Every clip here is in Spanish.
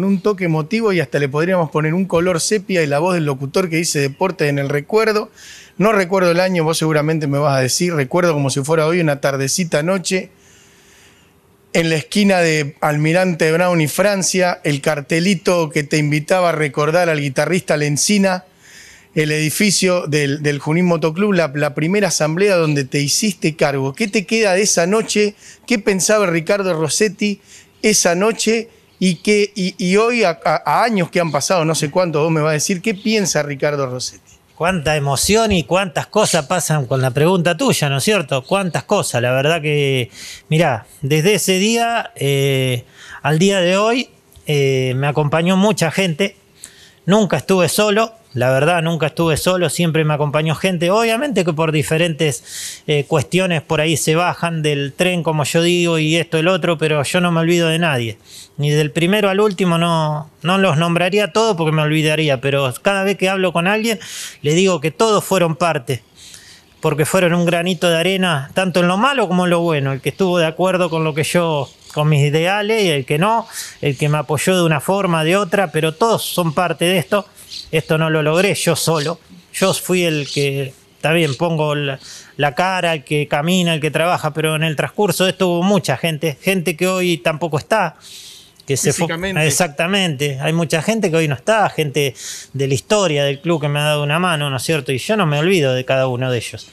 con un toque emotivo y hasta le podríamos poner un color sepia y la voz del locutor que dice deporte en el recuerdo. No recuerdo el año, vos seguramente me vas a decir, recuerdo como si fuera hoy una tardecita noche en la esquina de Almirante Brown y Francia, el cartelito que te invitaba a recordar al guitarrista Lencina, el edificio del, Junín Motoclub, la, primera asamblea donde te hiciste cargo. ¿Qué te queda de esa noche? ¿Qué pensaba Ricardo Rossetti esa noche? Y, que, y, hoy, a, años que han pasado, no sé cuántos, vos me va a decir, ¿qué piensa Ricardo Rossetti? Cuánta emoción y cuántas cosas pasan con la pregunta tuya, ¿no es cierto? Cuántas cosas, la verdad que, mirá, desde ese día eh, al día de hoy eh, me acompañó mucha gente, nunca estuve solo, la verdad, nunca estuve solo, siempre me acompañó gente. Obviamente que por diferentes eh, cuestiones por ahí se bajan del tren, como yo digo, y esto, el otro, pero yo no me olvido de nadie. Ni del primero al último no, no los nombraría todos porque me olvidaría, pero cada vez que hablo con alguien le digo que todos fueron parte porque fueron un granito de arena, tanto en lo malo como en lo bueno. El que estuvo de acuerdo con lo que yo, con mis ideales, y el que no, el que me apoyó de una forma, de otra, pero todos son parte de esto. Esto no lo logré yo solo. Yo fui el que, también pongo la, la cara, el que camina, el que trabaja, pero en el transcurso de esto hubo mucha gente, gente que hoy tampoco está. Exactamente. Hay mucha gente que hoy no está, gente de la historia del club que me ha dado una mano, ¿no es cierto? Y yo no me olvido de cada uno de ellos.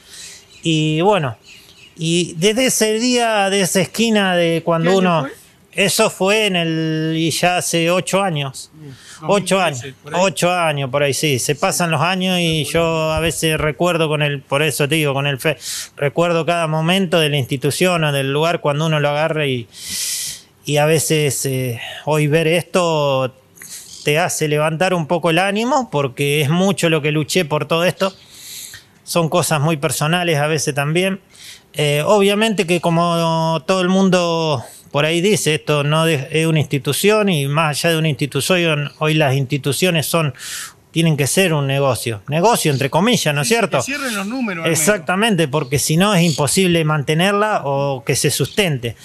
Y bueno, y desde ese día, de esa esquina de cuando uno... Eso fue en el. y ya hace ocho años. Mm, ocho años. Ocho años por ahí, sí. Se pasan los años y yo a veces recuerdo con el. por eso te digo, con el fe. Recuerdo cada momento de la institución o del lugar cuando uno lo agarra y, y a veces eh, hoy ver esto te hace levantar un poco el ánimo porque es mucho lo que luché por todo esto. Son cosas muy personales a veces también. Eh, obviamente que como todo el mundo por ahí dice, esto no es una institución y más allá de una institución, hoy las instituciones son tienen que ser un negocio. Negocio, entre comillas, ¿no es cierto? cierren los números. Exactamente, porque si no es imposible mantenerla o que se sustente.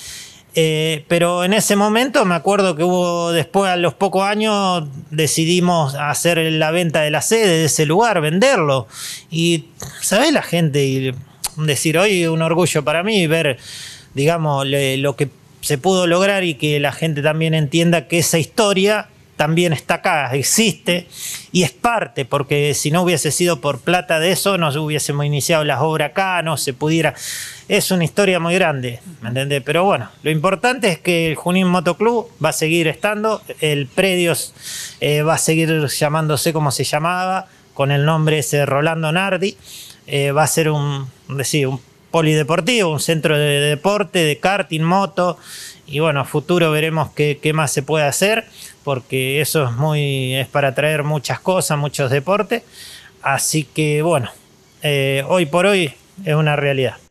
Eh, pero en ese momento me acuerdo que hubo, después a los pocos años, decidimos hacer la venta de la sede de ese lugar, venderlo. Y, ¿sabes la gente? Y decir, hoy un orgullo para mí ver, digamos, lo que se pudo lograr y que la gente también entienda que esa historia también está acá, existe y es parte, porque si no hubiese sido por plata de eso, no hubiésemos iniciado las obras acá, no se pudiera. Es una historia muy grande, ¿me entendés? Pero bueno, lo importante es que el Junín Motoclub va a seguir estando, el Predios eh, va a seguir llamándose como se llamaba, con el nombre ese de Rolando Nardi, eh, va a ser un, decir, un polideportivo, un centro de, deporte, de karting, moto. Y bueno, a futuro veremos qué, más se puede hacer, porque eso es, muy, es para traer muchas cosas, muchos deportes. Así que bueno, eh, hoy por hoy es una realidad.